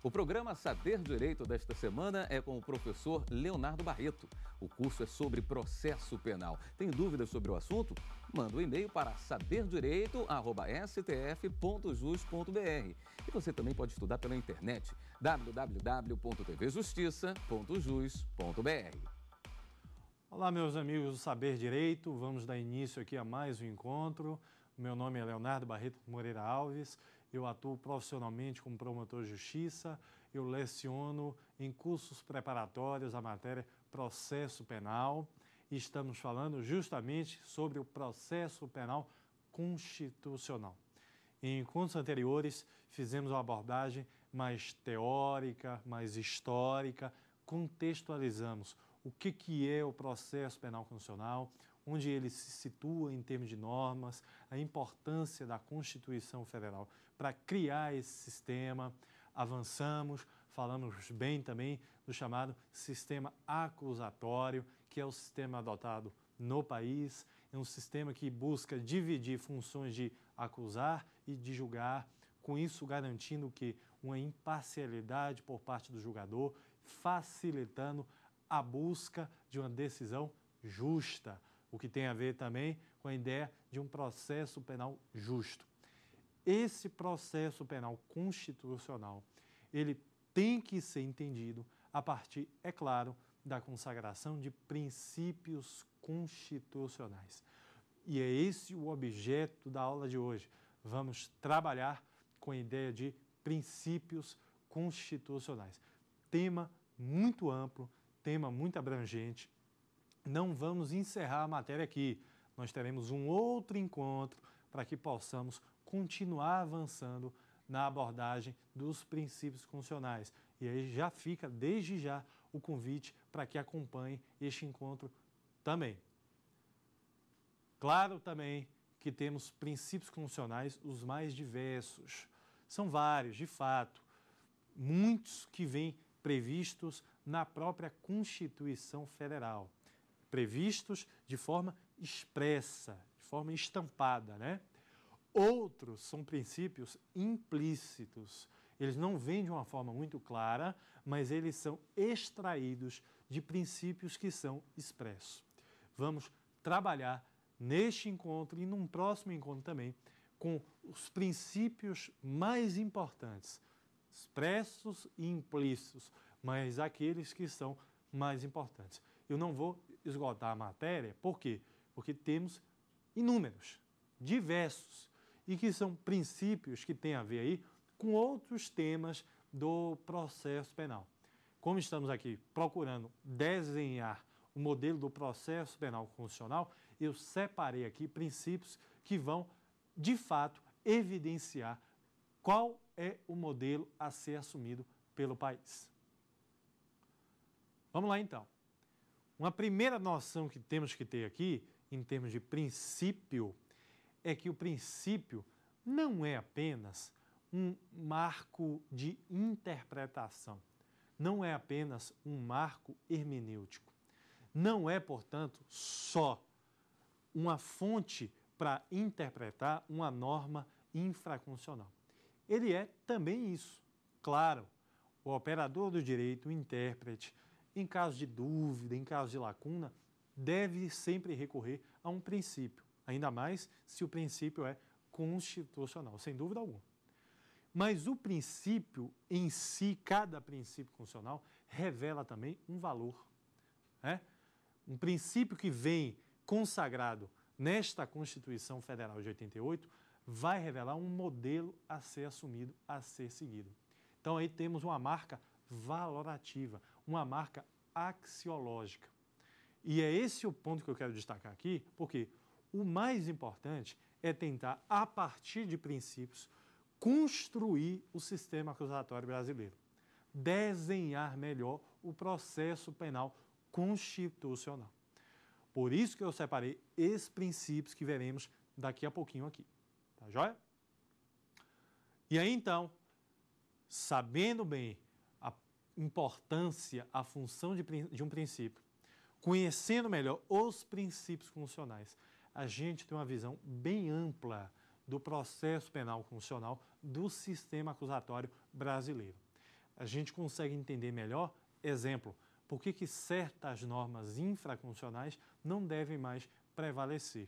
O programa Saber Direito desta semana é com o professor Leonardo Barreto. O curso é sobre processo penal. Tem dúvidas sobre o assunto? Manda um e-mail para saberdireito.stf.jus.br. E você também pode estudar pela internet www.tvjustiça.jus.br. Olá, meus amigos do Saber Direito. Vamos dar início aqui a mais um encontro. Meu nome é Leonardo Barreto Moreira Alves eu atuo profissionalmente como promotor de justiça, eu leciono em cursos preparatórios a matéria processo penal e estamos falando justamente sobre o processo penal constitucional. Em encontros anteriores, fizemos uma abordagem mais teórica, mais histórica, contextualizamos o que, que é o processo penal constitucional, onde ele se situa em termos de normas, a importância da Constituição Federal para criar esse sistema. Avançamos, falamos bem também do chamado sistema acusatório, que é o sistema adotado no país. É um sistema que busca dividir funções de acusar e de julgar, com isso garantindo que uma imparcialidade por parte do julgador, facilitando a busca de uma decisão justa, o que tem a ver também com a ideia de um processo penal justo esse processo penal constitucional, ele tem que ser entendido a partir, é claro, da consagração de princípios constitucionais. E é esse o objeto da aula de hoje. Vamos trabalhar com a ideia de princípios constitucionais. Tema muito amplo, tema muito abrangente. Não vamos encerrar a matéria aqui. Nós teremos um outro encontro para que possamos continuar avançando na abordagem dos princípios constitucionais. E aí já fica, desde já, o convite para que acompanhe este encontro também. Claro também que temos princípios constitucionais os mais diversos. São vários, de fato, muitos que vêm previstos na própria Constituição Federal, previstos de forma expressa, de forma estampada, né? Outros são princípios implícitos. Eles não vêm de uma forma muito clara, mas eles são extraídos de princípios que são expressos. Vamos trabalhar neste encontro e num próximo encontro também com os princípios mais importantes, expressos e implícitos, mas aqueles que são mais importantes. Eu não vou esgotar a matéria, por quê? Porque temos inúmeros, diversos e que são princípios que têm a ver aí com outros temas do processo penal. Como estamos aqui procurando desenhar o modelo do processo penal constitucional, eu separei aqui princípios que vão, de fato, evidenciar qual é o modelo a ser assumido pelo país. Vamos lá então. Uma primeira noção que temos que ter aqui, em termos de princípio é que o princípio não é apenas um marco de interpretação, não é apenas um marco hermenêutico. Não é, portanto, só uma fonte para interpretar uma norma infraconstitucional. Ele é também isso. Claro, o operador do direito, o intérprete, em caso de dúvida, em caso de lacuna, deve sempre recorrer a um princípio ainda mais se o princípio é constitucional, sem dúvida alguma. Mas o princípio em si, cada princípio constitucional, revela também um valor. Né? Um princípio que vem consagrado nesta Constituição Federal de 88 vai revelar um modelo a ser assumido, a ser seguido. Então aí temos uma marca valorativa, uma marca axiológica. E é esse o ponto que eu quero destacar aqui, porque o mais importante é tentar, a partir de princípios, construir o sistema acusatório brasileiro, desenhar melhor o processo penal constitucional. Por isso que eu separei esses princípios que veremos daqui a pouquinho aqui. Tá joia? E aí então, sabendo bem a importância, a função de, de um princípio, conhecendo melhor os princípios funcionais a gente tem uma visão bem ampla do processo penal constitucional do sistema acusatório brasileiro. A gente consegue entender melhor, exemplo, por que, que certas normas infraconstitucionais não devem mais prevalecer.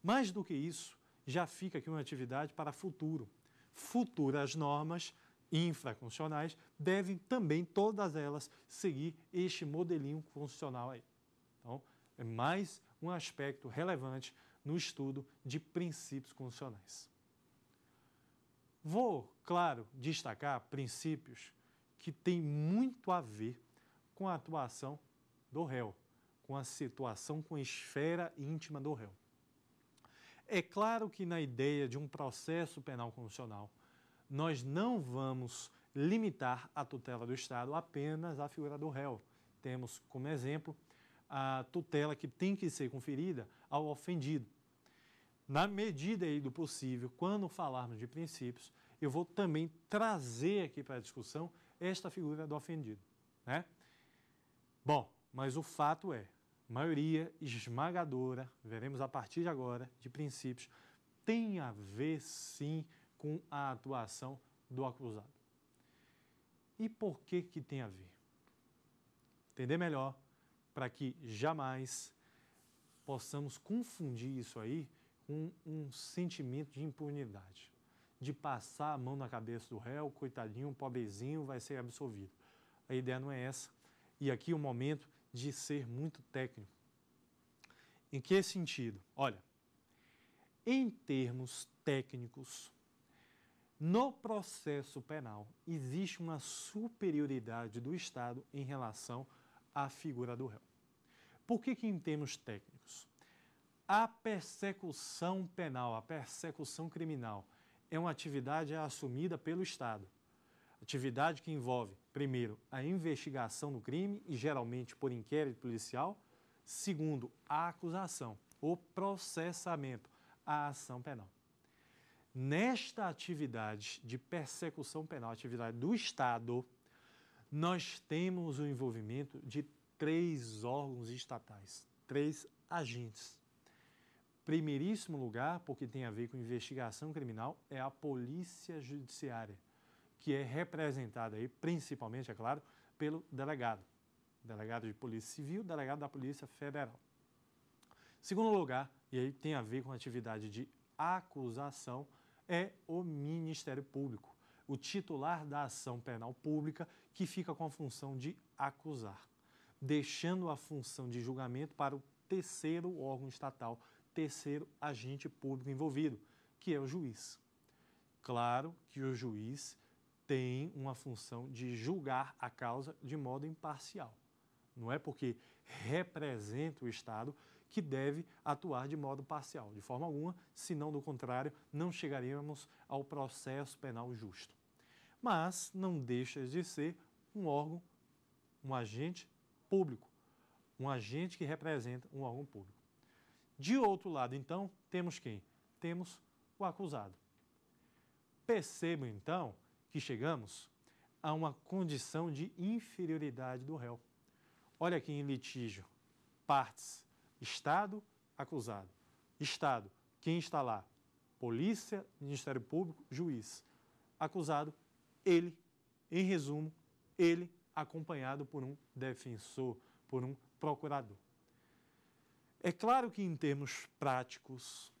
Mais do que isso, já fica aqui uma atividade para futuro. Futuras normas infraconstitucionais devem também, todas elas, seguir este modelinho constitucional aí. Então, é mais um aspecto relevante no estudo de princípios constitucionais. Vou, claro, destacar princípios que têm muito a ver com a atuação do réu, com a situação, com a esfera íntima do réu. É claro que na ideia de um processo penal constitucional, nós não vamos limitar a tutela do Estado apenas à figura do réu. Temos como exemplo a tutela que tem que ser conferida ao ofendido. Na medida aí do possível, quando falarmos de princípios, eu vou também trazer aqui para a discussão esta figura do ofendido. Né? Bom, mas o fato é, maioria esmagadora, veremos a partir de agora, de princípios, tem a ver sim com a atuação do acusado. E por que que tem a ver? Entender melhor, para que jamais possamos confundir isso aí com um sentimento de impunidade, de passar a mão na cabeça do réu, coitadinho, pobrezinho, vai ser absolvido. A ideia não é essa. E aqui é o é momento de ser muito técnico. Em que sentido? Olha, em termos técnicos, no processo penal existe uma superioridade do Estado em relação à figura do réu. Por que, que em termos técnicos? A persecução penal, a persecução criminal, é uma atividade assumida pelo Estado. Atividade que envolve, primeiro, a investigação do crime, e geralmente por inquérito policial, segundo, a acusação, o processamento, a ação penal. Nesta atividade de persecução penal, atividade do Estado, nós temos o envolvimento de três órgãos estatais, três agentes. Primeiríssimo lugar, porque tem a ver com investigação criminal, é a Polícia Judiciária, que é representada aí, principalmente, é claro, pelo delegado. Delegado de Polícia Civil, delegado da Polícia Federal. Segundo lugar, e aí tem a ver com a atividade de acusação, é o Ministério Público, o titular da ação penal pública que fica com a função de acusar deixando a função de julgamento para o terceiro órgão estatal, terceiro agente público envolvido, que é o juiz. Claro que o juiz tem uma função de julgar a causa de modo imparcial. Não é porque representa o Estado que deve atuar de modo parcial, de forma alguma, senão do contrário, não chegaríamos ao processo penal justo. Mas não deixa de ser um órgão, um agente público, um agente que representa um órgão público. De outro lado, então, temos quem? Temos o acusado. Percebo, então, que chegamos a uma condição de inferioridade do réu. Olha aqui em litígio, partes, Estado, acusado. Estado, quem está lá? Polícia, Ministério Público, juiz. Acusado, ele, em resumo, ele acompanhado por um defensor, por um procurador. É claro que, em termos práticos,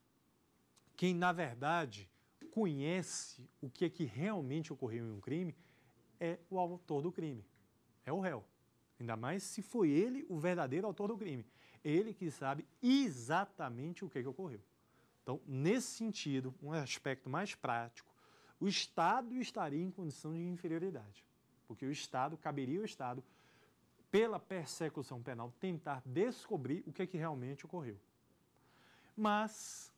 quem na verdade conhece o que é que realmente ocorreu em um crime é o autor do crime, é o réu. Ainda mais se foi ele o verdadeiro autor do crime. Ele que sabe exatamente o que, é que ocorreu. Então, nesse sentido, um aspecto mais prático, o Estado estaria em condição de inferioridade porque o Estado, caberia o Estado, pela persecução penal, tentar descobrir o que, é que realmente ocorreu. Mas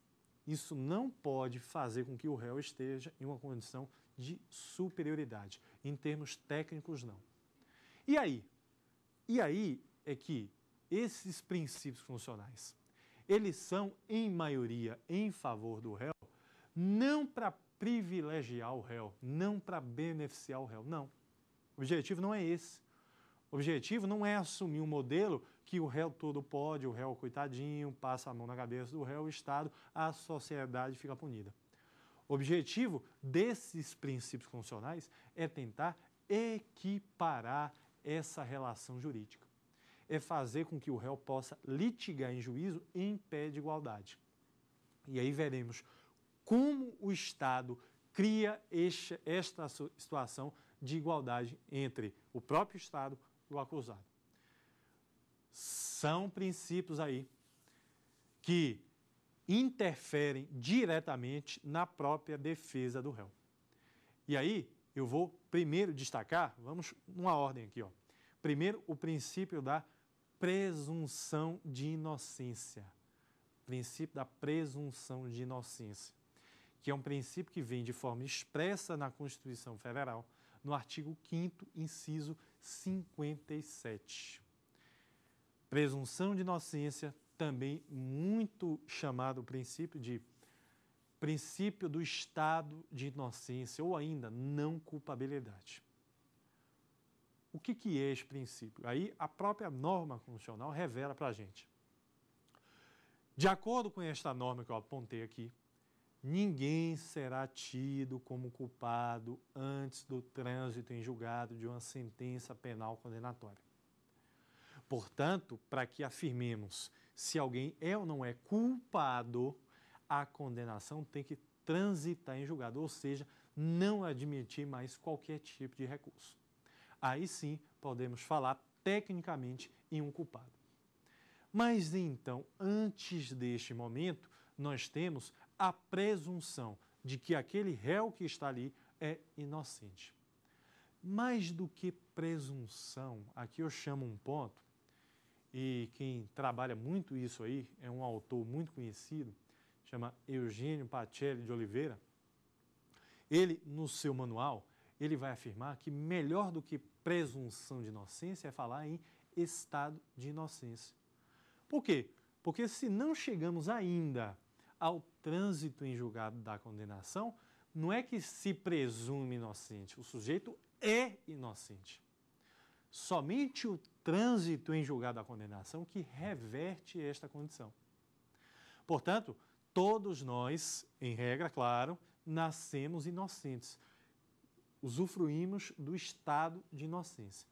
isso não pode fazer com que o réu esteja em uma condição de superioridade. Em termos técnicos, não. E aí? E aí é que esses princípios funcionais, eles são, em maioria, em favor do réu, não para privilegiar o réu, não para beneficiar o réu, não objetivo não é esse. O objetivo não é assumir um modelo que o réu todo pode, o réu coitadinho, passa a mão na cabeça do réu, o Estado, a sociedade fica punida. O objetivo desses princípios constitucionais é tentar equiparar essa relação jurídica. É fazer com que o réu possa litigar em juízo em pé de igualdade. E aí veremos como o Estado cria esta situação de igualdade entre o próprio Estado e o acusado. São princípios aí que interferem diretamente na própria defesa do réu. E aí, eu vou primeiro destacar, vamos numa ordem aqui, ó. Primeiro, o princípio da presunção de inocência. Princípio da presunção de inocência, que é um princípio que vem de forma expressa na Constituição Federal, no artigo 5, inciso 57. Presunção de inocência, também muito chamado princípio de princípio do estado de inocência ou ainda não culpabilidade. O que, que é esse princípio? Aí a própria norma constitucional revela para a gente. De acordo com esta norma que eu apontei aqui, ninguém será tido como culpado antes do trânsito em julgado de uma sentença penal condenatória. Portanto, para que afirmemos se alguém é ou não é culpado, a condenação tem que transitar em julgado, ou seja, não admitir mais qualquer tipo de recurso. Aí sim podemos falar tecnicamente em um culpado. Mas então, antes deste momento, nós temos a presunção de que aquele réu que está ali é inocente. Mais do que presunção, aqui eu chamo um ponto, e quem trabalha muito isso aí é um autor muito conhecido, chama Eugênio Pacelli de Oliveira. Ele, no seu manual, ele vai afirmar que melhor do que presunção de inocência é falar em estado de inocência. Por quê? Porque se não chegamos ainda ao trânsito em julgado da condenação, não é que se presume inocente, o sujeito é inocente. Somente o trânsito em julgado da condenação que reverte esta condição. Portanto, todos nós, em regra, claro, nascemos inocentes. Usufruímos do estado de inocência.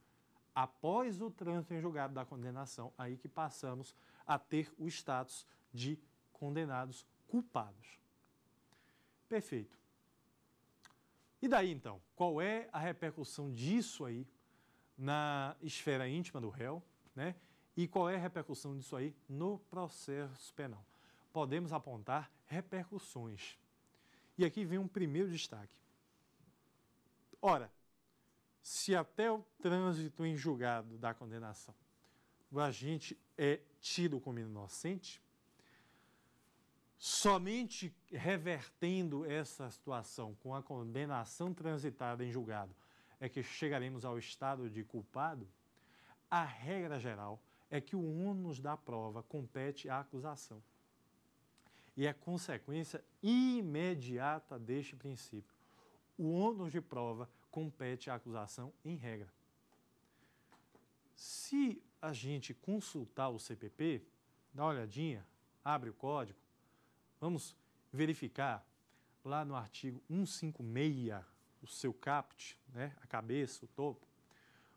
Após o trânsito em julgado da condenação, aí que passamos a ter o status de condenados culpados. Perfeito. E daí então, qual é a repercussão disso aí na esfera íntima do réu, né? E qual é a repercussão disso aí no processo penal? Podemos apontar repercussões. E aqui vem um primeiro destaque. Ora, se até o trânsito em julgado da condenação o agente é tido como inocente, Somente revertendo essa situação com a condenação transitada em julgado é que chegaremos ao estado de culpado? A regra geral é que o ônus da prova compete à acusação. E é consequência imediata deste princípio. O ônus de prova compete à acusação em regra. Se a gente consultar o CPP, dá uma olhadinha, abre o código, Vamos verificar lá no artigo 156, o seu caput, né, a cabeça, o topo.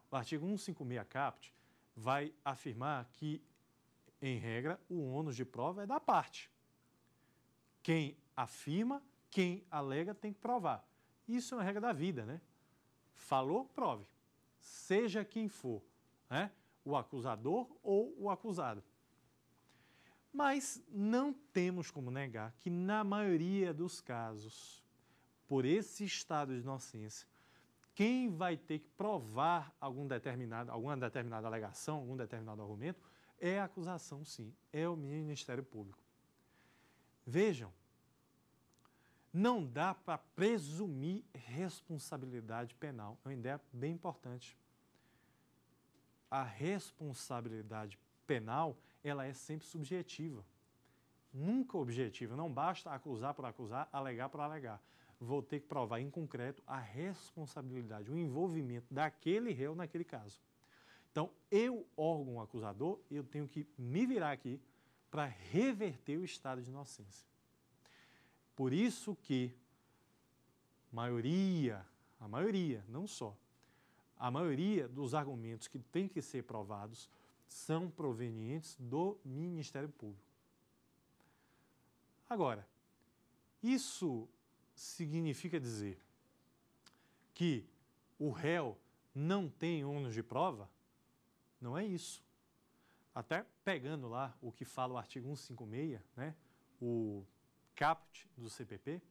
O artigo 156 caput vai afirmar que, em regra, o ônus de prova é da parte. Quem afirma, quem alega tem que provar. Isso é uma regra da vida, né? Falou, prove. Seja quem for, né? o acusador ou o acusado. Mas não temos como negar que, na maioria dos casos, por esse estado de inocência, quem vai ter que provar algum determinado, alguma determinada alegação, algum determinado argumento, é a acusação, sim, é o Ministério Público. Vejam, não dá para presumir responsabilidade penal. É uma ideia bem importante. A responsabilidade penal ela é sempre subjetiva. Nunca objetiva. Não basta acusar por acusar, alegar por alegar. Vou ter que provar em concreto a responsabilidade, o envolvimento daquele réu naquele caso. Então, eu, órgão acusador, eu tenho que me virar aqui para reverter o estado de inocência. Por isso que maioria, a maioria, não só, a maioria dos argumentos que têm que ser provados são provenientes do Ministério Público. Agora, isso significa dizer que o réu não tem ônus de prova? Não é isso. Até pegando lá o que fala o artigo 156, né, o caput do CPP,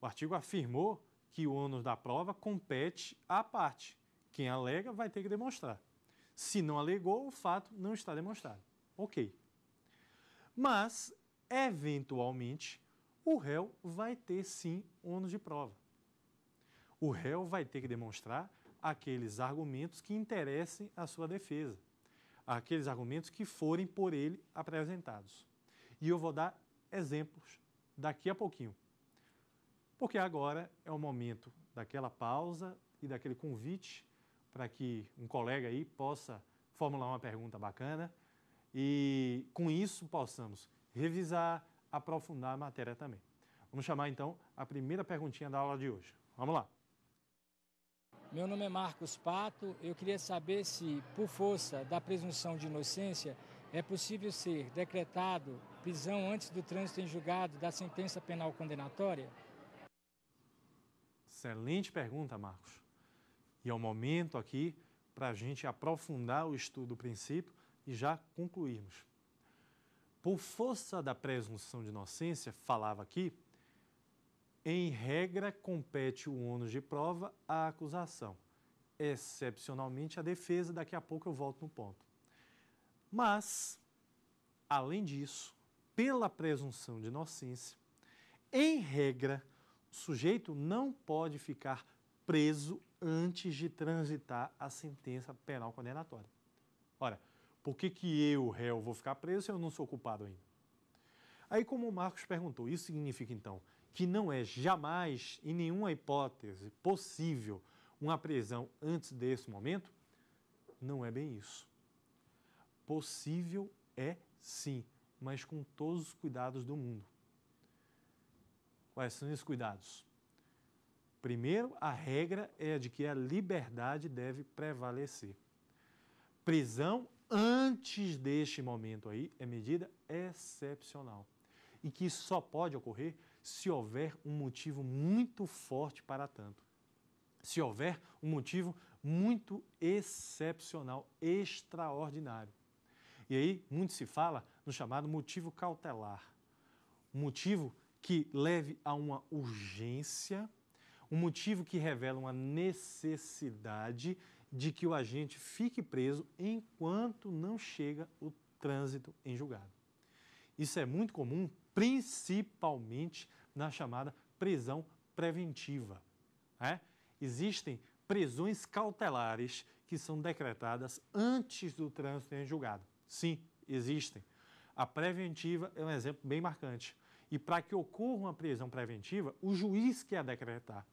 o artigo afirmou que o ônus da prova compete à parte. Quem alega vai ter que demonstrar. Se não alegou, o fato não está demonstrado. Ok. Mas, eventualmente, o réu vai ter sim ônus de prova. O réu vai ter que demonstrar aqueles argumentos que interessem à sua defesa, aqueles argumentos que forem por ele apresentados. E eu vou dar exemplos daqui a pouquinho. Porque agora é o momento daquela pausa e daquele convite para que um colega aí possa formular uma pergunta bacana e com isso possamos revisar, aprofundar a matéria também. Vamos chamar então a primeira perguntinha da aula de hoje. Vamos lá. Meu nome é Marcos Pato. Eu queria saber se, por força da presunção de inocência, é possível ser decretado prisão antes do trânsito em julgado da sentença penal condenatória? Excelente pergunta, Marcos. E é o momento aqui para a gente aprofundar o estudo do princípio e já concluirmos. Por força da presunção de inocência, falava aqui, em regra compete o ônus de prova à acusação, excepcionalmente à defesa, daqui a pouco eu volto no ponto. Mas, além disso, pela presunção de inocência, em regra, o sujeito não pode ficar preso antes de transitar a sentença penal condenatória. Ora, por que, que eu, réu, vou ficar preso se eu não sou culpado ainda? Aí, como o Marcos perguntou, isso significa então que não é jamais, em nenhuma hipótese possível, uma prisão antes desse momento? Não é bem isso. Possível é sim, mas com todos os cuidados do mundo. Quais são esses cuidados? Primeiro, a regra é a de que a liberdade deve prevalecer. Prisão antes deste momento aí é medida excepcional e que só pode ocorrer se houver um motivo muito forte para tanto. Se houver um motivo muito excepcional, extraordinário. E aí, muito se fala no chamado motivo cautelar. motivo que leve a uma urgência um motivo que revela uma necessidade de que o agente fique preso enquanto não chega o trânsito em julgado. Isso é muito comum, principalmente na chamada prisão preventiva. Né? Existem prisões cautelares que são decretadas antes do trânsito em julgado. Sim, existem. A preventiva é um exemplo bem marcante. E para que ocorra uma prisão preventiva, o juiz que a decretar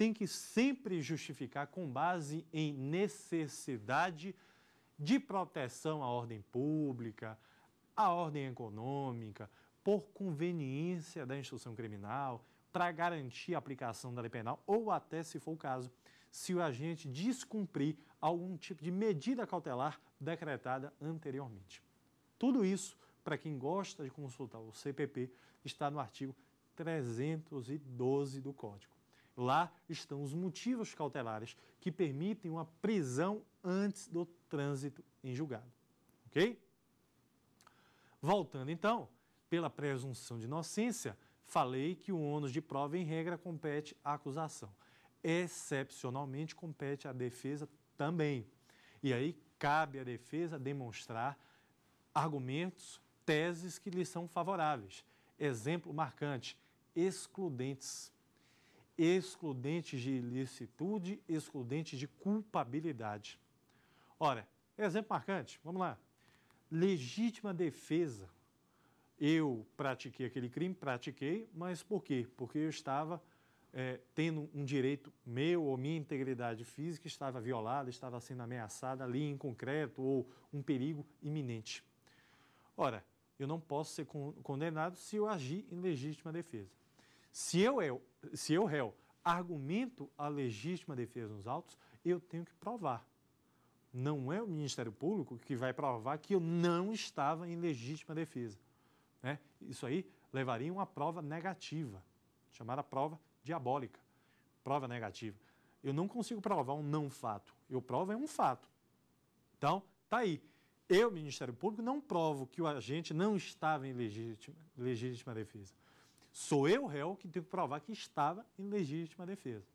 tem que sempre justificar com base em necessidade de proteção à ordem pública, à ordem econômica, por conveniência da instrução criminal, para garantir a aplicação da lei penal ou até, se for o caso, se o agente descumprir algum tipo de medida cautelar decretada anteriormente. Tudo isso, para quem gosta de consultar o CPP, está no artigo 312 do Código. Lá estão os motivos cautelares que permitem uma prisão antes do trânsito em julgado. Ok? Voltando então, pela presunção de inocência, falei que o ônus de prova, em regra, compete à acusação. Excepcionalmente, compete à defesa também. E aí cabe à defesa demonstrar argumentos, teses que lhe são favoráveis. Exemplo marcante: excludentes excludentes de ilicitude, excludentes de culpabilidade. Ora, exemplo marcante, vamos lá. Legítima defesa. Eu pratiquei aquele crime, pratiquei, mas por quê? Porque eu estava é, tendo um direito meu ou minha integridade física estava violada, estava sendo ameaçada ali em concreto ou um perigo iminente. Ora, eu não posso ser condenado se eu agir em legítima defesa. Se eu, eu, é, se eu, réu, argumento a legítima defesa nos autos, eu tenho que provar. Não é o Ministério Público que vai provar que eu não estava em legítima defesa. Né? Isso aí levaria uma prova negativa, chamada prova diabólica. Prova negativa. Eu não consigo provar um não fato. Eu provo é um fato. Então, tá aí. Eu, Ministério Público, não provo que o agente não estava em legítima, legítima defesa. Sou eu, réu, que que provar que estava em legítima defesa.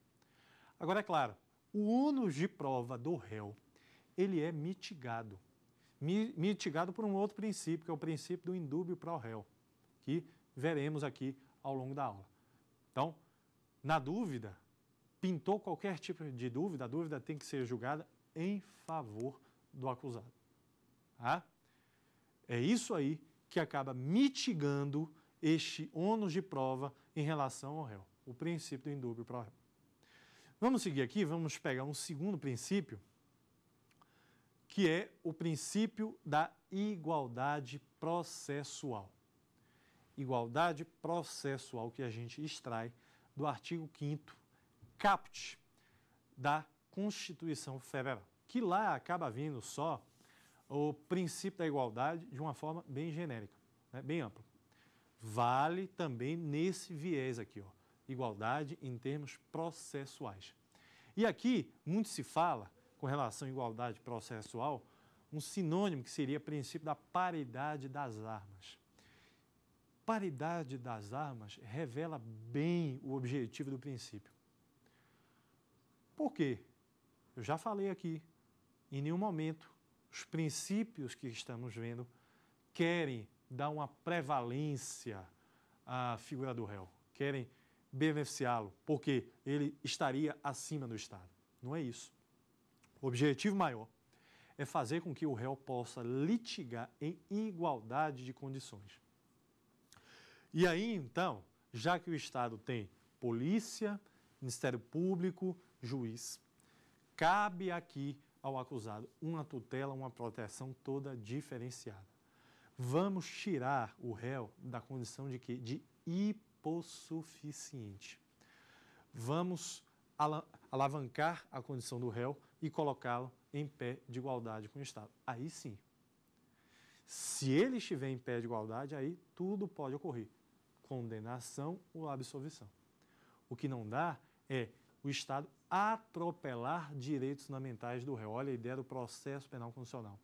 Agora, é claro, o ônus de prova do réu, ele é mitigado. mitigado por um outro princípio, que é o princípio do indúbio pro réu, que veremos aqui ao longo da aula. Então, na dúvida, pintou qualquer tipo de dúvida, a dúvida tem que ser julgada em favor do acusado. Tá? É isso aí que acaba mitigando este ônus de prova em relação ao réu, o princípio do indúbio para o réu. Vamos seguir aqui, vamos pegar um segundo princípio, que é o princípio da igualdade processual. Igualdade processual que a gente extrai do artigo 5 caput da Constituição Federal, que lá acaba vindo só o princípio da igualdade de uma forma bem genérica, né, bem ampla vale também nesse viés aqui, ó, igualdade em termos processuais. E aqui muito se fala com relação à igualdade processual, um sinônimo que seria o princípio da paridade das armas. Paridade das armas revela bem o objetivo do princípio. Por quê? Eu já falei aqui, em nenhum momento os princípios que estamos vendo querem dá uma prevalência à figura do réu. Querem beneficiá-lo porque ele estaria acima do Estado. Não é isso. O objetivo maior é fazer com que o réu possa litigar em igualdade de condições. E aí, então, já que o Estado tem polícia, Ministério Público, juiz, cabe aqui ao acusado uma tutela, uma proteção toda diferenciada vamos tirar o réu da condição de que de hipossuficiente. Vamos alavancar a condição do réu e colocá-lo em pé de igualdade com o Estado. Aí sim. Se ele estiver em pé de igualdade, aí tudo pode ocorrer: condenação ou absolvição. O que não dá é o Estado atropelar direitos fundamentais do réu. Olha a ideia do processo penal constitucional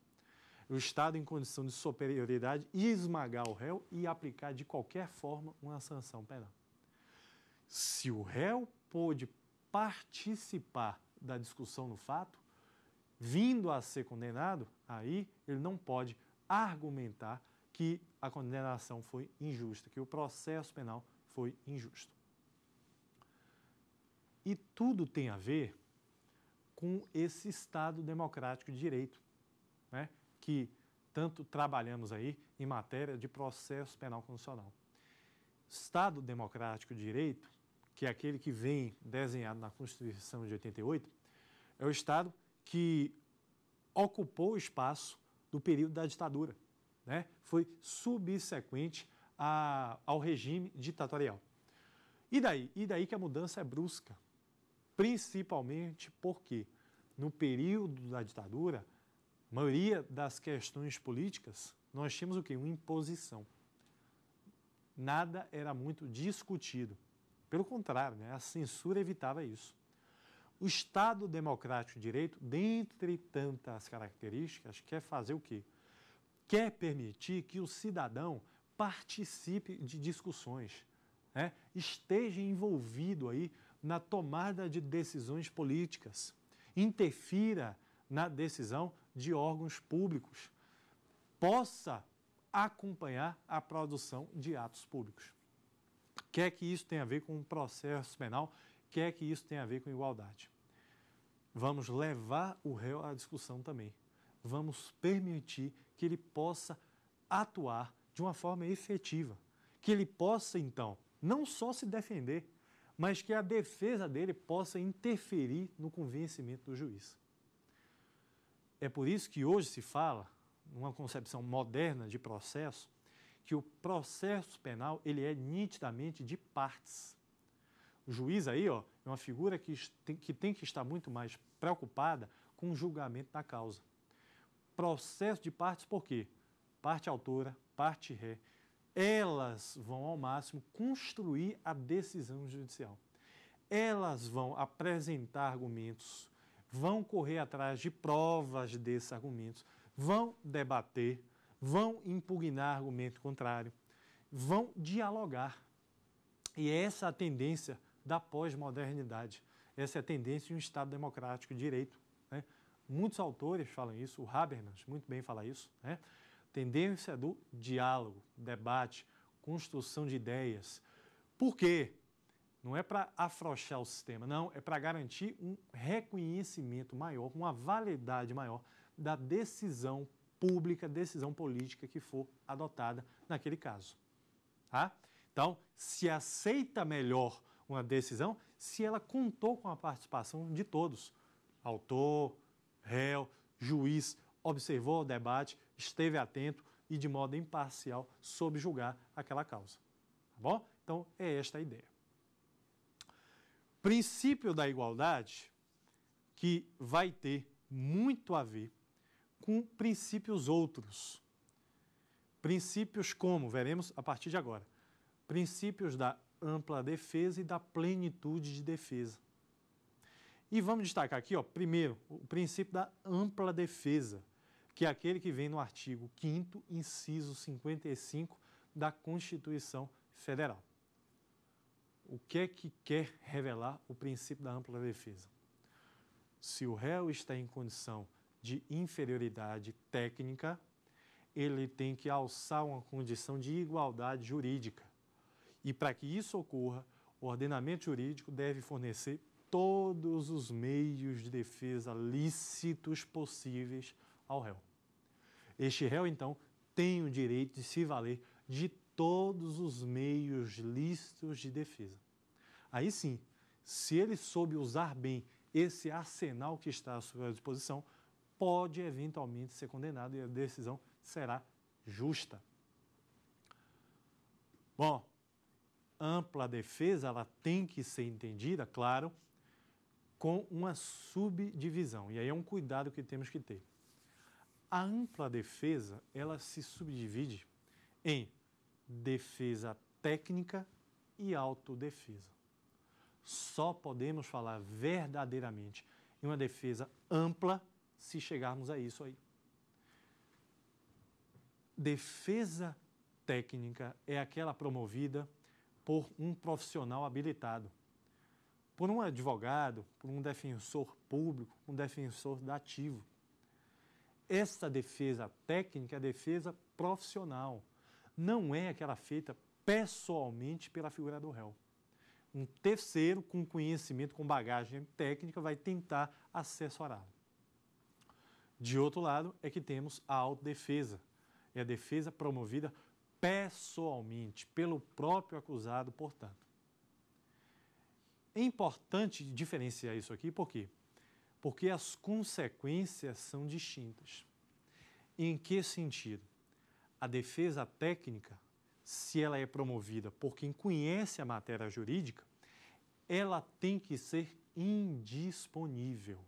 o Estado em condição de superioridade e esmagar o réu e aplicar de qualquer forma uma sanção penal. Se o réu pôde participar da discussão no fato, vindo a ser condenado, aí ele não pode argumentar que a condenação foi injusta, que o processo penal foi injusto. E tudo tem a ver com esse Estado democrático de direito. Né? que tanto trabalhamos aí em matéria de processo penal constitucional. Estado democrático de direito, que é aquele que vem desenhado na Constituição de 88, é o Estado que ocupou o espaço do período da ditadura. Né? Foi subsequente a, ao regime ditatorial. E daí? E daí que a mudança é brusca. Principalmente porque, no período da ditadura, a maioria das questões políticas, nós tínhamos o quê? Uma imposição. Nada era muito discutido. Pelo contrário, né? a censura evitava isso. O Estado Democrático de Direito, dentre tantas características, quer fazer o quê? Quer permitir que o cidadão participe de discussões, né? esteja envolvido aí na tomada de decisões políticas, interfira na decisão de órgãos públicos possa acompanhar a produção de atos públicos. Quer que isso tenha a ver com um processo penal, quer que isso tenha a ver com igualdade. Vamos levar o réu à discussão também. Vamos permitir que ele possa atuar de uma forma efetiva, que ele possa então não só se defender, mas que a defesa dele possa interferir no convencimento do juiz. É por isso que hoje se fala, numa concepção moderna de processo, que o processo penal ele é nitidamente de partes. O juiz aí ó, é uma figura que tem, que tem que estar muito mais preocupada com o julgamento da causa. Processo de partes por quê? Parte autora, parte ré. Elas vão ao máximo construir a decisão judicial. Elas vão apresentar argumentos vão correr atrás de provas desses argumentos, vão debater, vão impugnar argumento contrário, vão dialogar. E é essa é a tendência da pós-modernidade, essa é a tendência de um Estado democrático de direito. Né? Muitos autores falam isso, o Habermas muito bem fala isso. Né? Tendência do diálogo, debate, construção de ideias. Por quê? Não é para afrouxar o sistema, não, é para garantir um reconhecimento maior, uma validade maior da decisão pública, decisão política que for adotada naquele caso. Tá? Então, se aceita melhor uma decisão se ela contou com a participação de todos. Autor, réu, juiz, observou o debate, esteve atento e de modo imparcial soube julgar aquela causa. Tá bom? Então, é esta a ideia princípio da igualdade que vai ter muito a ver com princípios outros. Princípios como, veremos a partir de agora, princípios da ampla defesa e da plenitude de defesa. E vamos destacar aqui, ó, primeiro, o princípio da ampla defesa, que é aquele que vem no artigo 5 inciso 55 da Constituição Federal o que é que quer revelar o princípio da ampla defesa? Se o réu está em condição de inferioridade técnica, ele tem que alçar uma condição de igualdade jurídica. E para que isso ocorra, o ordenamento jurídico deve fornecer todos os meios de defesa lícitos possíveis ao réu. Este réu, então, tem o direito de se valer de todos os meios lícitos de defesa. Aí sim, se ele soube usar bem esse arsenal que está à sua disposição, pode eventualmente ser condenado e a decisão será justa. Bom, ampla defesa ela tem que ser entendida, claro, com uma subdivisão. E aí é um cuidado que temos que ter. A ampla defesa, ela se subdivide em defesa técnica e autodefesa. Só podemos falar verdadeiramente em uma defesa ampla se chegarmos a isso aí. Defesa técnica é aquela promovida por um profissional habilitado, por um advogado, por um defensor público, um defensor dativo. Essa defesa técnica é defesa profissional, não é aquela feita pessoalmente pela figura do réu um terceiro com conhecimento, com bagagem técnica, vai tentar assessorá-lo. De outro lado, é que temos a autodefesa. É a defesa promovida pessoalmente, pelo próprio acusado, portanto. É importante diferenciar isso aqui, por quê? Porque as consequências são distintas. Em que sentido? A defesa técnica se ela é promovida por quem conhece a matéria jurídica, ela tem que ser indisponível.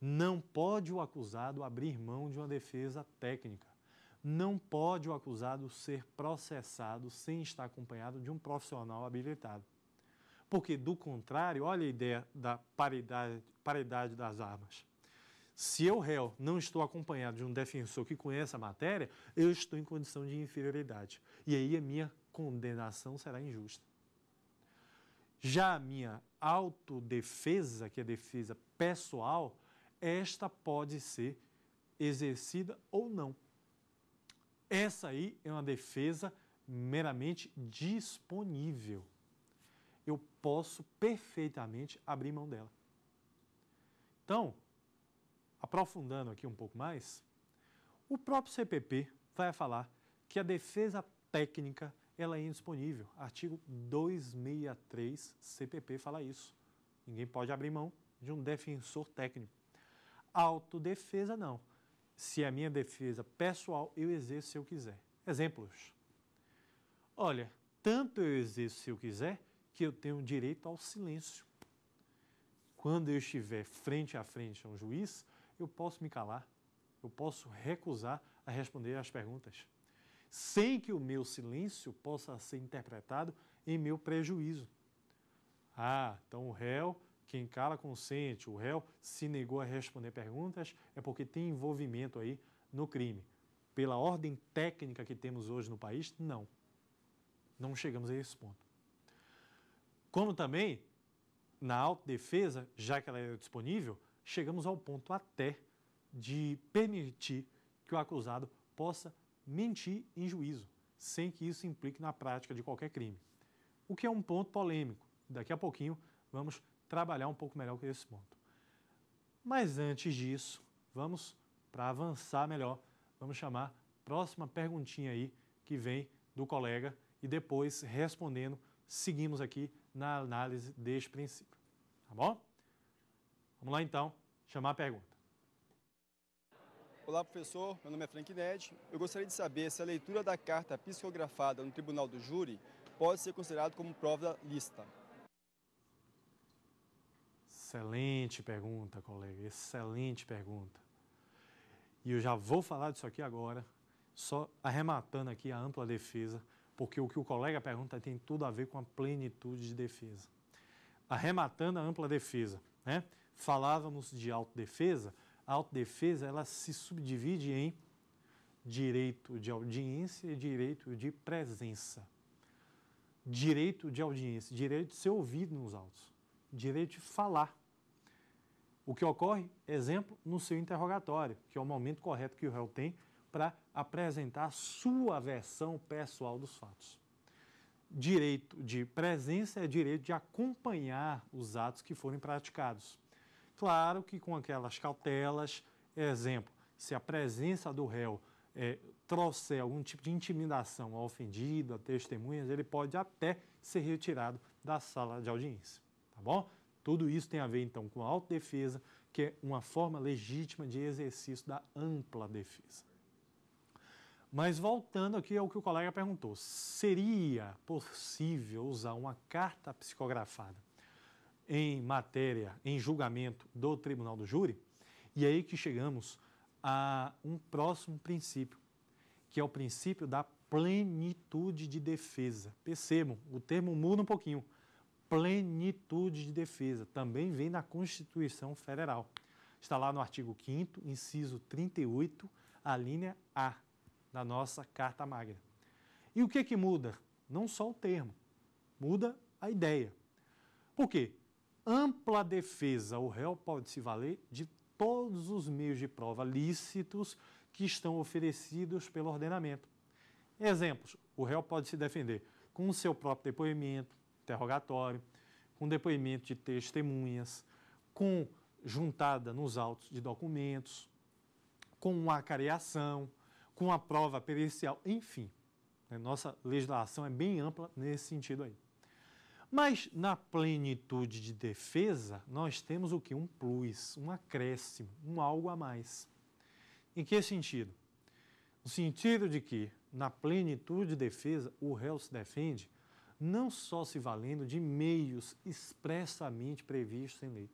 Não pode o acusado abrir mão de uma defesa técnica. Não pode o acusado ser processado sem estar acompanhado de um profissional habilitado. Porque, do contrário, olha a ideia da paridade, paridade das armas. Se eu, réu, não estou acompanhado de um defensor que conheça a matéria, eu estou em condição de inferioridade. E aí a minha condenação será injusta. Já a minha autodefesa, que é defesa pessoal, esta pode ser exercida ou não. Essa aí é uma defesa meramente disponível. Eu posso perfeitamente abrir mão dela. Então, Aprofundando aqui um pouco mais, o próprio CPP vai falar que a defesa técnica ela é indisponível. Artigo 263 CPP fala isso. Ninguém pode abrir mão de um defensor técnico. Autodefesa não. Se é a minha defesa pessoal, eu exerço se eu quiser. Exemplos. Olha, tanto eu exerço se eu quiser que eu tenho direito ao silêncio. Quando eu estiver frente a frente a um juiz, eu posso me calar, eu posso recusar a responder às perguntas, sem que o meu silêncio possa ser interpretado em meu prejuízo. Ah, então o réu, quem cala consente, o réu se negou a responder perguntas, é porque tem envolvimento aí no crime. Pela ordem técnica que temos hoje no país, não. Não chegamos a esse ponto. Como também na autodefesa, já que ela é disponível, chegamos ao ponto até de permitir que o acusado possa mentir em juízo, sem que isso implique na prática de qualquer crime. O que é um ponto polêmico. Daqui a pouquinho vamos trabalhar um pouco melhor com esse ponto. Mas antes disso, vamos para avançar melhor, vamos chamar a próxima perguntinha aí que vem do colega e depois respondendo, seguimos aqui na análise deste princípio. Tá bom? Vamos lá então, chamar a pergunta. Olá, professor. Meu nome é Frank Ned. Eu gostaria de saber se a leitura da carta psicografada no tribunal do júri pode ser considerada como prova da lista. Excelente pergunta, colega. Excelente pergunta. E eu já vou falar disso aqui agora, só arrematando aqui a ampla defesa, porque o que o colega pergunta tem tudo a ver com a plenitude de defesa. Arrematando a ampla defesa, né? falávamos de autodefesa, a autodefesa ela se subdivide em direito de audiência e direito de presença. Direito de audiência, direito de ser ouvido nos autos, direito de falar. O que ocorre, exemplo, no seu interrogatório, que é o momento correto que o réu tem para apresentar a sua versão pessoal dos fatos. Direito de presença é direito de acompanhar os atos que forem praticados. Claro que com aquelas cautelas, exemplo, se a presença do réu é, trouxer algum tipo de intimidação ofendido, ofendida, testemunhas, ele pode até ser retirado da sala de audiência, tá bom? Tudo isso tem a ver então com a autodefesa, que é uma forma legítima de exercício da ampla defesa. Mas voltando aqui ao que o colega perguntou, seria possível usar uma carta psicografada em matéria, em julgamento do tribunal do júri, e é aí que chegamos a um próximo princípio, que é o princípio da plenitude de defesa. Percebam, o termo muda um pouquinho. Plenitude de defesa também vem na Constituição Federal. Está lá no artigo 5, inciso 38, a linha A da nossa Carta Magna. E o que, é que muda? Não só o termo, muda a ideia. Por quê? ampla defesa, o réu pode se valer de todos os meios de prova lícitos que estão oferecidos pelo ordenamento. Exemplos: o réu pode se defender com o seu próprio depoimento, interrogatório, com depoimento de testemunhas, com juntada nos autos de documentos, com uma acareação, com a prova pericial, enfim. Nossa legislação é bem ampla nesse sentido aí. Mas na plenitude de defesa, nós temos o que? Um plus, um acréscimo, um algo a mais. Em que sentido? No sentido de que, na plenitude de defesa, o réu se defende não só se valendo de meios expressamente previstos em lei,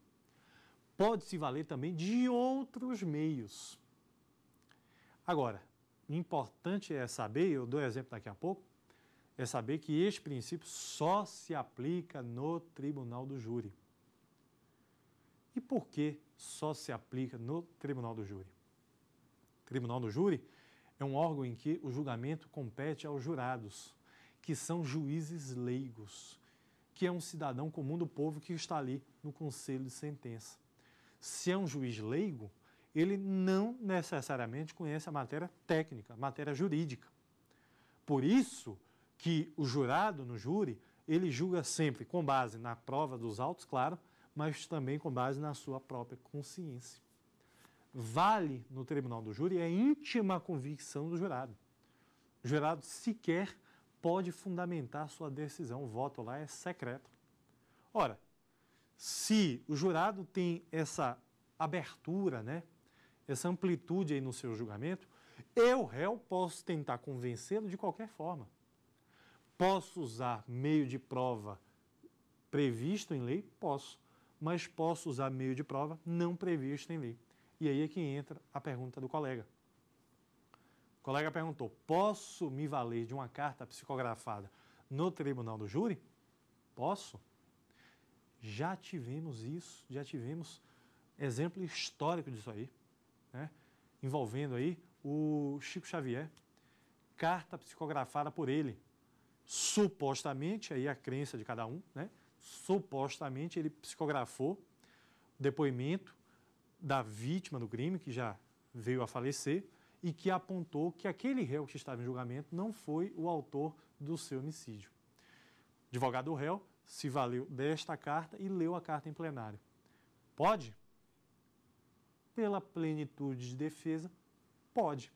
pode se valer também de outros meios. Agora, importante é saber, eu dou exemplo daqui a pouco, é saber que este princípio só se aplica no tribunal do júri. E por que só se aplica no tribunal do júri? O tribunal do júri é um órgão em que o julgamento compete aos jurados, que são juízes leigos, que é um cidadão comum do povo que está ali no conselho de sentença. Se é um juiz leigo, ele não necessariamente conhece a matéria técnica, a matéria jurídica. Por isso, que o jurado no júri, ele julga sempre com base na prova dos autos, claro, mas também com base na sua própria consciência. Vale no tribunal do júri a íntima convicção do jurado. O jurado sequer pode fundamentar sua decisão, o voto lá é secreto. Ora, se o jurado tem essa abertura, né, essa amplitude aí no seu julgamento, eu, réu, posso tentar convencê-lo de qualquer forma. Posso usar meio de prova previsto em lei? Posso. Mas posso usar meio de prova não previsto em lei. E aí é que entra a pergunta do colega. O colega perguntou: posso me valer de uma carta psicografada no tribunal do júri? Posso. Já tivemos isso, já tivemos exemplo histórico disso aí, né? envolvendo aí o Chico Xavier, carta psicografada por ele, supostamente, aí a crença de cada um, né? supostamente ele psicografou depoimento da vítima do crime, que já veio a falecer, e que apontou que aquele réu que estava em julgamento não foi o autor do seu homicídio. O advogado do réu se valeu desta carta e leu a carta em plenário. Pode? Pela plenitude de defesa, pode.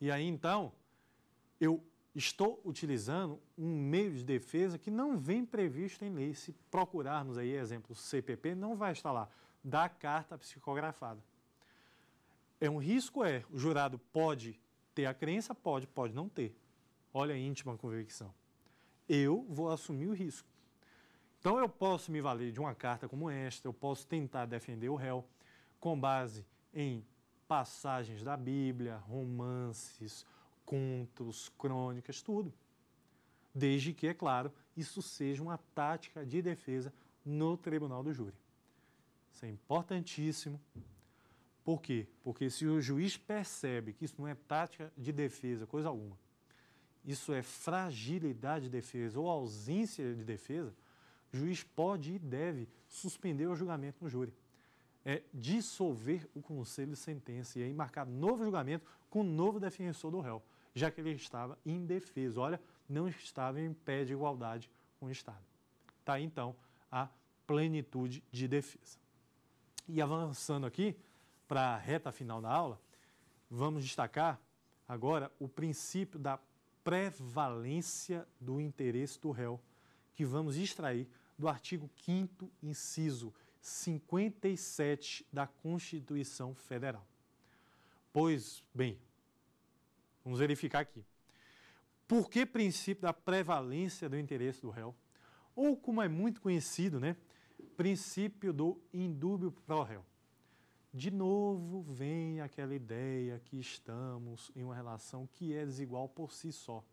E aí então, eu estou utilizando um meio de defesa que não vem previsto em lei. Se procurarmos aí, exemplo, CPP, não vai estar lá, da carta psicografada. É um risco, é, o jurado pode ter a crença, pode, pode não ter. Olha a íntima convicção. Eu vou assumir o risco. Então eu posso me valer de uma carta como esta, eu posso tentar defender o réu com base em passagens da Bíblia, romances, contos, crônicas, tudo. Desde que, é claro, isso seja uma tática de defesa no tribunal do júri. Isso é importantíssimo. Por quê? Porque se o juiz percebe que isso não é tática de defesa, coisa alguma, isso é fragilidade de defesa ou ausência de defesa, o juiz pode e deve suspender o julgamento no júri. É dissolver o conselho de sentença e aí marcar novo julgamento com novo defensor do réu já que ele estava indefeso. Olha, não estava em pé de igualdade com o Estado. Está aí, então, a plenitude de defesa. E avançando aqui para a reta final da aula, vamos destacar agora o princípio da prevalência do interesse do réu, que vamos extrair do artigo 5 inciso 57 da Constituição Federal. Pois bem, Vamos verificar aqui. Por que princípio da prevalência do interesse do réu? Ou, como é muito conhecido, né? Princípio do indúbio pro réu. De novo vem aquela ideia que estamos em uma relação que é desigual por si só.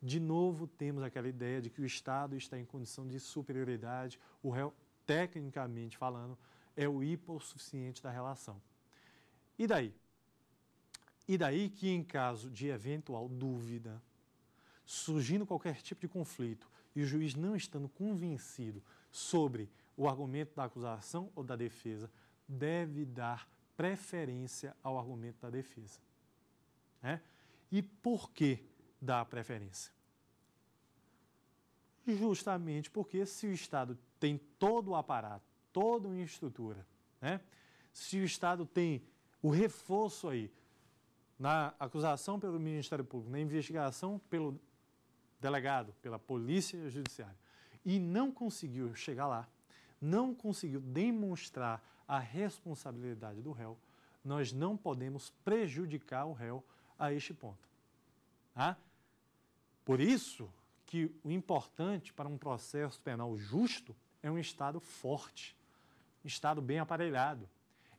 De novo temos aquela ideia de que o Estado está em condição de superioridade, o réu, tecnicamente falando, é o hipossuficiente da relação. E daí? E daí que, em caso de eventual dúvida, surgindo qualquer tipo de conflito e o juiz não estando convencido sobre o argumento da acusação ou da defesa, deve dar preferência ao argumento da defesa. É? E por que dar preferência? Justamente porque se o Estado tem todo o aparato, toda uma estrutura, né? se o Estado tem o reforço aí na acusação pelo Ministério Público, na investigação pelo delegado, pela Polícia Judiciária, e não conseguiu chegar lá, não conseguiu demonstrar a responsabilidade do réu, nós não podemos prejudicar o réu a este ponto. Tá? Por isso que o importante para um processo penal justo é um Estado forte, um Estado bem aparelhado,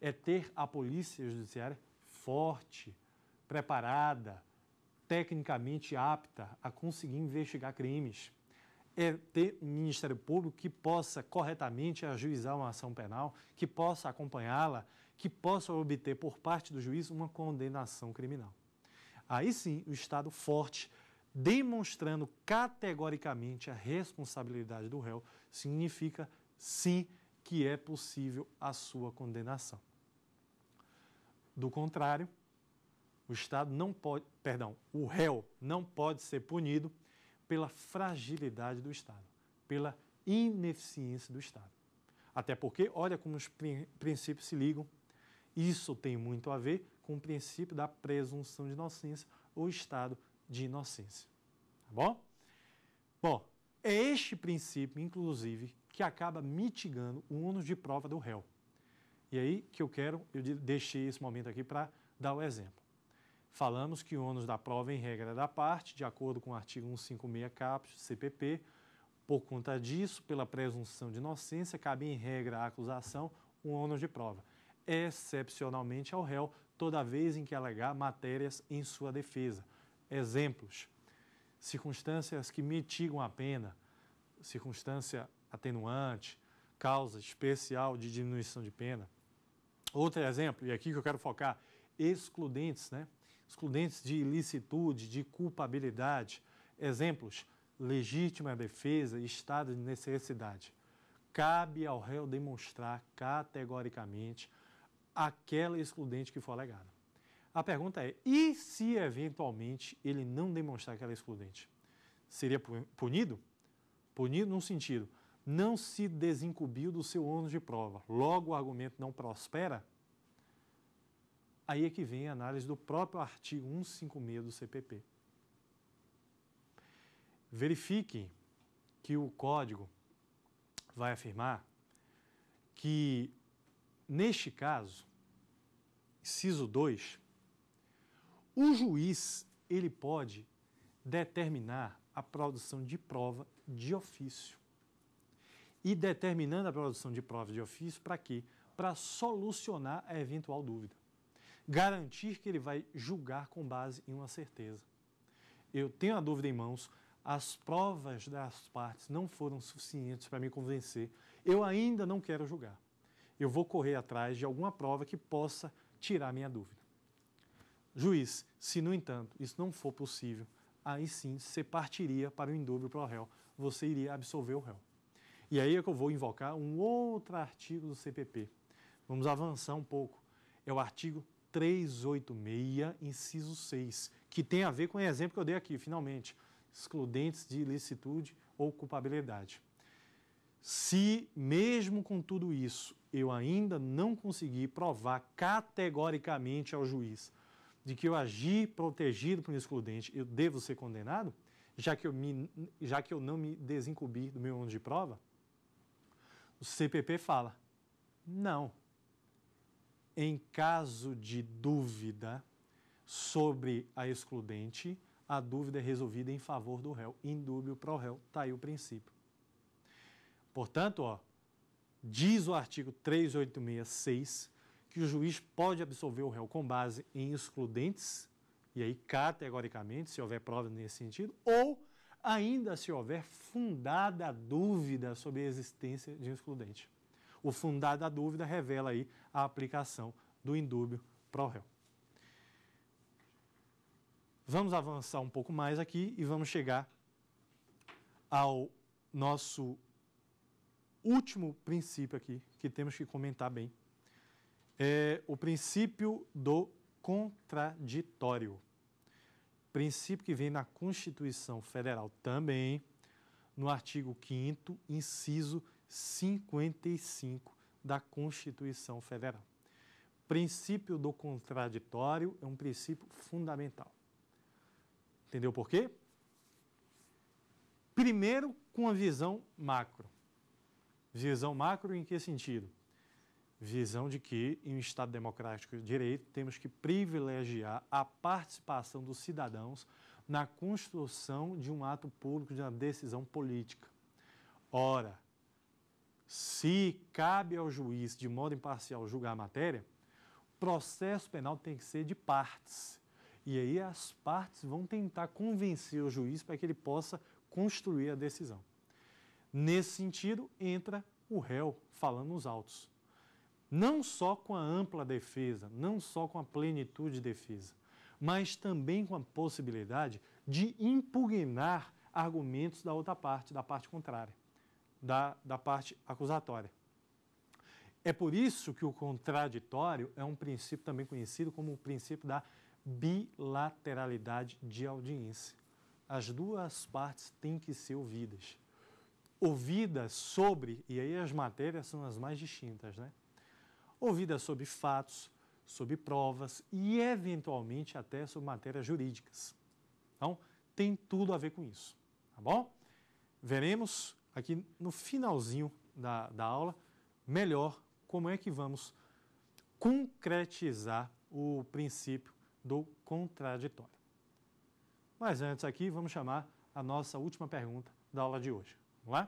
é ter a polícia judiciária forte, preparada, tecnicamente apta a conseguir investigar crimes. É ter um Ministério Público que possa corretamente ajuizar uma ação penal, que possa acompanhá-la, que possa obter por parte do juiz uma condenação criminal. Aí sim, o Estado forte, demonstrando categoricamente a responsabilidade do réu, significa sim que é possível a sua condenação. Do contrário, o Estado não pode, perdão, o réu não pode ser punido pela fragilidade do Estado, pela ineficiência do Estado. Até porque, olha como os princípios se ligam. Isso tem muito a ver com o princípio da presunção de inocência ou estado de inocência. Tá bom? Bom, é este princípio, inclusive, que acaba mitigando o ônus de prova do réu. E aí que eu quero, eu deixei esse momento aqui para dar o exemplo. Falamos que o ônus da prova, em regra, é da parte, de acordo com o artigo 156 caput CPP. Por conta disso, pela presunção de inocência, cabe em regra à acusação o ônus de prova, excepcionalmente ao réu, toda vez em que alegar matérias em sua defesa. Exemplos: circunstâncias que mitigam a pena, circunstância atenuante, causa especial de diminuição de pena. Outro exemplo, e aqui que eu quero focar, excludentes, né? excludentes de ilicitude, de culpabilidade. Exemplos: legítima defesa e estado de necessidade. Cabe ao réu demonstrar categoricamente aquela excludente que for alegada. A pergunta é: e se eventualmente ele não demonstrar aquela excludente? Seria punido? Punido no sentido, não se desincubiu do seu ônus de prova, logo o argumento não prospera? Aí é que vem a análise do próprio artigo 156 do CPP. Verifique que o código vai afirmar que, neste caso, inciso 2, o juiz ele pode determinar a produção de prova de ofício. E determinando a produção de prova de ofício, para quê? Para solucionar a eventual dúvida garantir que ele vai julgar com base em uma certeza. Eu tenho a dúvida em mãos, as provas das partes não foram suficientes para me convencer, eu ainda não quero julgar. Eu vou correr atrás de alguma prova que possa tirar minha dúvida. Juiz, se no entanto isso não for possível, aí sim você partiria para o indúbio o réu, você iria absolver o réu. E aí é que eu vou invocar um outro artigo do CPP. Vamos avançar um pouco. É o artigo 386, inciso 6, que tem a ver com o exemplo que eu dei aqui, finalmente, excludentes de ilicitude ou culpabilidade. Se, mesmo com tudo isso, eu ainda não consegui provar categoricamente ao juiz de que eu agi protegido por um excludente, eu devo ser condenado, já que eu, me, já que eu não me desincubi do meu ônus de prova? O CPP fala: não, em caso de dúvida sobre a excludente, a dúvida é resolvida em favor do réu, indúbio o réu, está aí o princípio. Portanto, ó, diz o artigo 3866 que o juiz pode absolver o réu com base em excludentes, e aí categoricamente, se houver prova nesse sentido, ou ainda se houver fundada dúvida sobre a existência de um excludente o fundado da dúvida revela aí a aplicação do indúbio pro réu. Vamos avançar um pouco mais aqui e vamos chegar ao nosso último princípio aqui que temos que comentar bem. É o princípio do contraditório. Princípio que vem na Constituição Federal também, no artigo 5 inciso 55 da Constituição Federal. O princípio do contraditório é um princípio fundamental. Entendeu por quê? Primeiro, com a visão macro. Visão macro em que sentido? Visão de que, em um Estado democrático de direito, temos que privilegiar a participação dos cidadãos na construção de um ato público, de uma decisão política. Ora, se cabe ao juiz, de modo imparcial, julgar a matéria, o processo penal tem que ser de partes. E aí as partes vão tentar convencer o juiz para que ele possa construir a decisão. Nesse sentido, entra o réu falando nos autos. Não só com a ampla defesa, não só com a plenitude de defesa, mas também com a possibilidade de impugnar argumentos da outra parte, da parte contrária da, da parte acusatória. É por isso que o contraditório é um princípio também conhecido como o princípio da bilateralidade de audiência. As duas partes têm que ser ouvidas. Ouvidas sobre, e aí as matérias são as mais distintas, né? Ouvidas sobre fatos, sobre provas e, eventualmente, até sobre matérias jurídicas. Então, tem tudo a ver com isso, tá bom? Veremos aqui no finalzinho da, da aula melhor como é que vamos concretizar o princípio do contraditório. Mas antes aqui, vamos chamar a nossa última pergunta da aula de hoje. Vamos lá?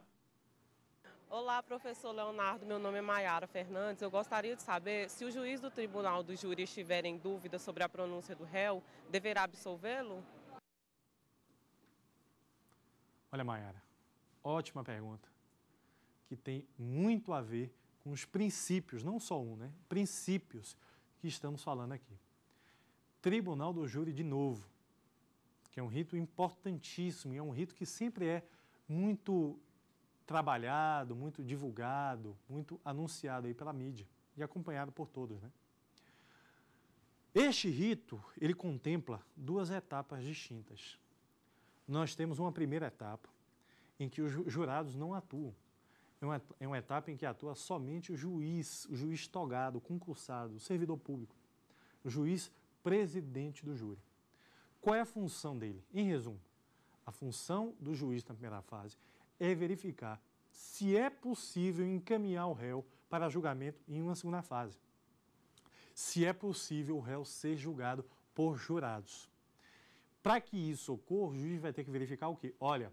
Olá, professor Leonardo. Meu nome é Maiara Fernandes. Eu gostaria de saber se o juiz do tribunal do júri estiver em dúvida sobre a pronúncia do réu, deverá absolvê-lo? Olha, Maiara, Ótima pergunta. Que tem muito a ver com os princípios, não só um, né? Princípios que estamos falando aqui. Tribunal do Júri de novo, que é um rito importantíssimo e é um rito que sempre é muito trabalhado, muito divulgado, muito anunciado aí pela mídia e acompanhado por todos, né? Este rito, ele contempla duas etapas distintas. Nós temos uma primeira etapa, em que os jurados não atuam. É uma, é uma etapa em que atua somente o juiz, o juiz togado, concursado, o servidor público, o juiz presidente do júri. Qual é a função dele? Em resumo, a função do juiz na primeira fase é verificar se é possível encaminhar o réu para julgamento em uma segunda fase. Se é possível o réu ser julgado por jurados. Para que isso ocorra, o juiz vai ter que verificar o quê? Olha,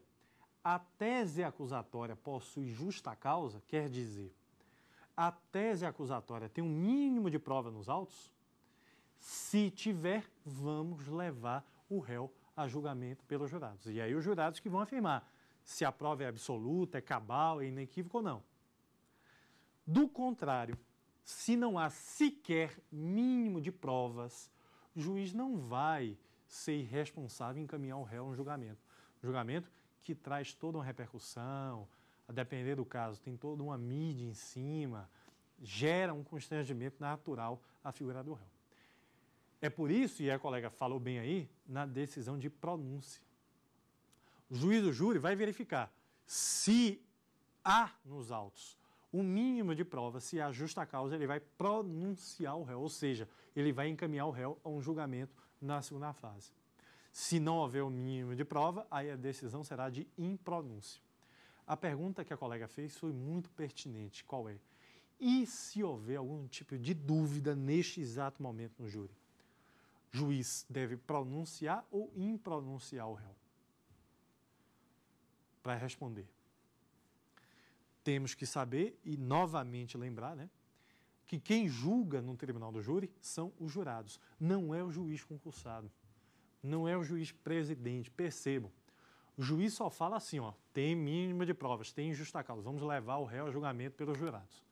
a tese acusatória possui justa causa, quer dizer, a tese acusatória tem um mínimo de prova nos autos? Se tiver, vamos levar o réu a julgamento pelos jurados. E aí os jurados que vão afirmar se a prova é absoluta, é cabal, é inequívoca ou não. Do contrário, se não há sequer mínimo de provas, o juiz não vai ser irresponsável em encaminhar o réu a um julgamento. julgamento que traz toda uma repercussão, a depender do caso, tem toda uma mídia em cima, gera um constrangimento natural à figura do réu. É por isso, e a colega falou bem aí, na decisão de pronúncia. O juiz do júri vai verificar se há nos autos o mínimo de prova, se há justa causa, ele vai pronunciar o réu, ou seja, ele vai encaminhar o réu a um julgamento na segunda fase. Se não houver o mínimo de prova, aí a decisão será de impronúncia. A pergunta que a colega fez foi muito pertinente. Qual é? E se houver algum tipo de dúvida neste exato momento no júri? Juiz deve pronunciar ou impronunciar o réu? Para responder. Temos que saber e novamente lembrar, né? Que quem julga no tribunal do júri são os jurados, não é o juiz concursado não é o juiz presidente, percebam. O juiz só fala assim, ó, tem mínimo de provas, tem injusta causa, vamos levar o réu a julgamento pelos jurados.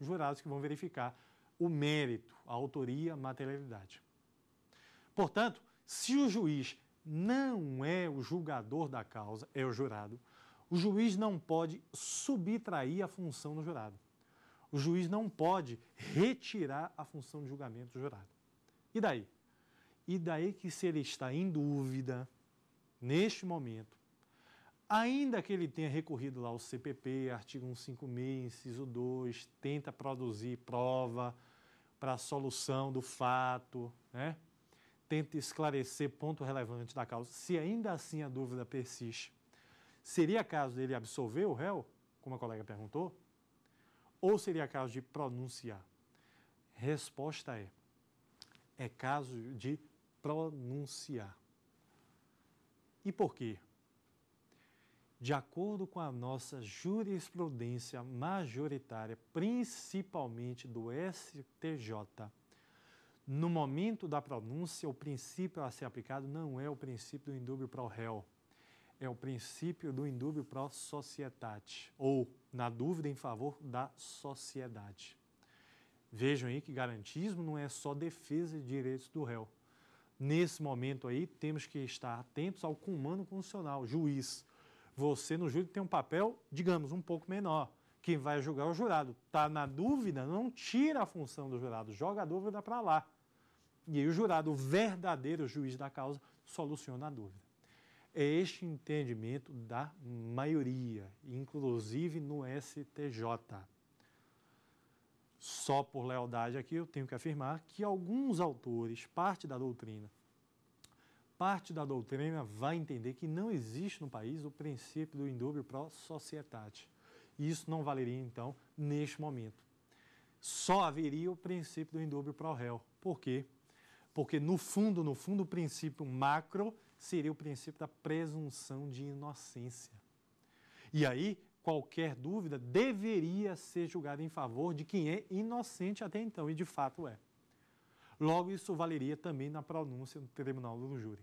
Os jurados que vão verificar o mérito, a autoria, a materialidade. Portanto, se o juiz não é o julgador da causa, é o jurado, o juiz não pode subtrair a função do jurado. O juiz não pode retirar a função de julgamento do jurado. E daí? E daí que se ele está em dúvida, neste momento, ainda que ele tenha recorrido lá ao CPP, artigo 156, inciso 2, tenta produzir prova para a solução do fato, né? tenta esclarecer ponto relevante da causa, se ainda assim a dúvida persiste, seria caso dele absolver o réu, como a colega perguntou, ou seria caso de pronunciar? Resposta é: é caso de pronunciar. E por quê? De acordo com a nossa jurisprudência majoritária, principalmente do STJ, no momento da pronúncia, o princípio a ser aplicado não é o princípio do indúbio pro réu, é o princípio do indúbio pro societate, ou, na dúvida, em favor da sociedade. Vejam aí que garantismo não é só defesa de direitos do réu, Nesse momento aí, temos que estar atentos ao comando constitucional, juiz. Você no júri tem um papel, digamos, um pouco menor. Quem vai julgar é o jurado. Está na dúvida, não tira a função do jurado, joga a dúvida para lá. E aí o jurado, o verdadeiro juiz da causa, soluciona a dúvida. É este entendimento da maioria, inclusive no STJ. Só por lealdade aqui eu tenho que afirmar que alguns autores, parte da doutrina, parte da doutrina vai entender que não existe no país o princípio do indúbio pro societate. E isso não valeria, então, neste momento. Só haveria o princípio do indúbio pro réu. Por quê? Porque, no fundo, no fundo, o princípio macro seria o princípio da presunção de inocência. E aí, qualquer dúvida, deveria ser julgada em favor de quem é inocente até então, e de fato é. Logo, isso valeria também na pronúncia do tribunal do júri.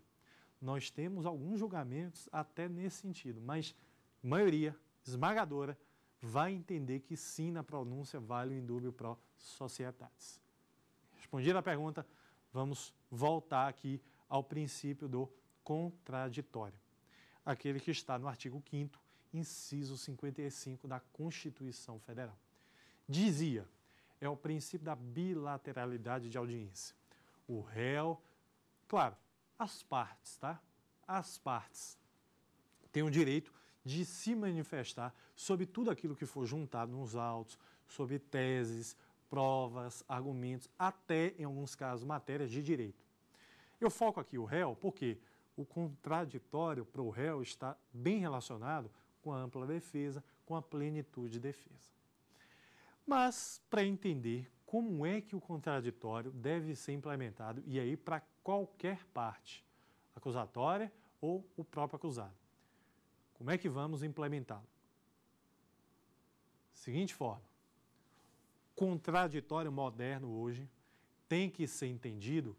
Nós temos alguns julgamentos até nesse sentido, mas maioria esmagadora vai entender que sim, na pronúncia vale o indúbio pro societatis. Respondida a pergunta, vamos voltar aqui ao princípio do contraditório, aquele que está no artigo 5 inciso 55 da Constituição Federal. Dizia: é o princípio da bilateralidade de audiência. O réu, claro, as partes, tá? As partes têm o direito de se manifestar sobre tudo aquilo que for juntado nos autos, sobre teses, provas, argumentos, até, em alguns casos, matérias de direito. Eu foco aqui o réu porque o contraditório para o réu está bem relacionado com a ampla defesa, com a plenitude de defesa. Mas, para entender como é que o contraditório deve ser implementado, e aí para qualquer parte, acusatória ou o próprio acusado, como é que vamos implementá-lo? Seguinte forma: contraditório moderno hoje tem que ser entendido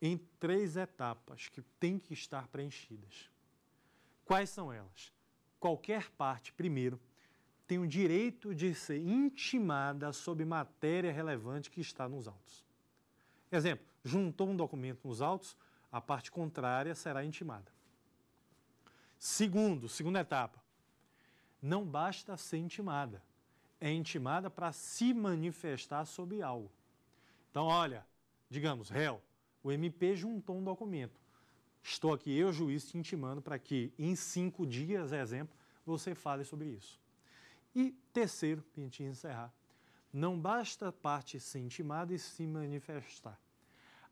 em três etapas que têm que estar preenchidas. Quais são elas? qualquer parte, primeiro, tem o direito de ser intimada sobre matéria relevante que está nos autos. Exemplo, juntou um documento nos autos, a parte contrária será intimada. Segundo, segunda etapa, não basta ser intimada, é intimada para se manifestar sobre algo. Então, olha, digamos, réu, o MP juntou um documento. Estou aqui eu, juiz, te intimando para que em cinco dias, exemplo, você fale sobre isso. E terceiro, para gente encerrar, não basta a parte ser intimada e se manifestar.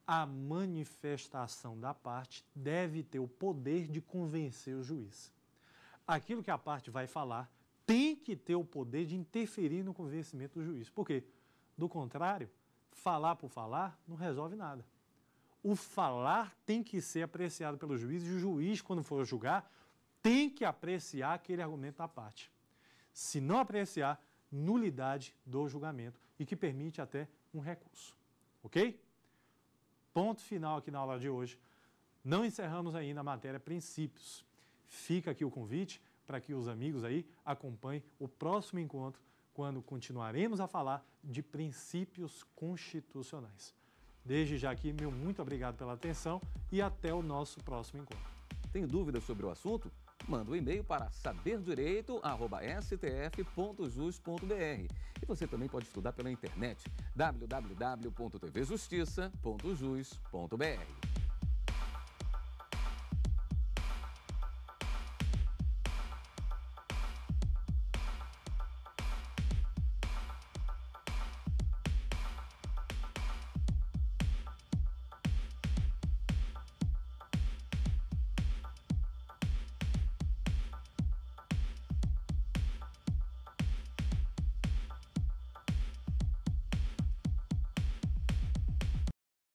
A manifestação da parte deve ter o poder de convencer o juiz. Aquilo que a parte vai falar tem que ter o poder de interferir no convencimento do juiz. Por quê? Do contrário, falar por falar não resolve nada o falar tem que ser apreciado pelo juiz e o juiz, quando for julgar, tem que apreciar aquele argumento da parte. Se não apreciar, nulidade do julgamento e que permite até um recurso. Ok? Ponto final aqui na aula de hoje. Não encerramos ainda a matéria princípios. Fica aqui o convite para que os amigos aí acompanhem o próximo encontro, quando continuaremos a falar de princípios constitucionais. Desde já aqui, meu muito obrigado pela atenção e até o nosso próximo encontro. Tem dúvidas sobre o assunto? Manda um e-mail para saberdireito.stf.jus.br. E você também pode estudar pela internet www.tvjustiça.jus.br.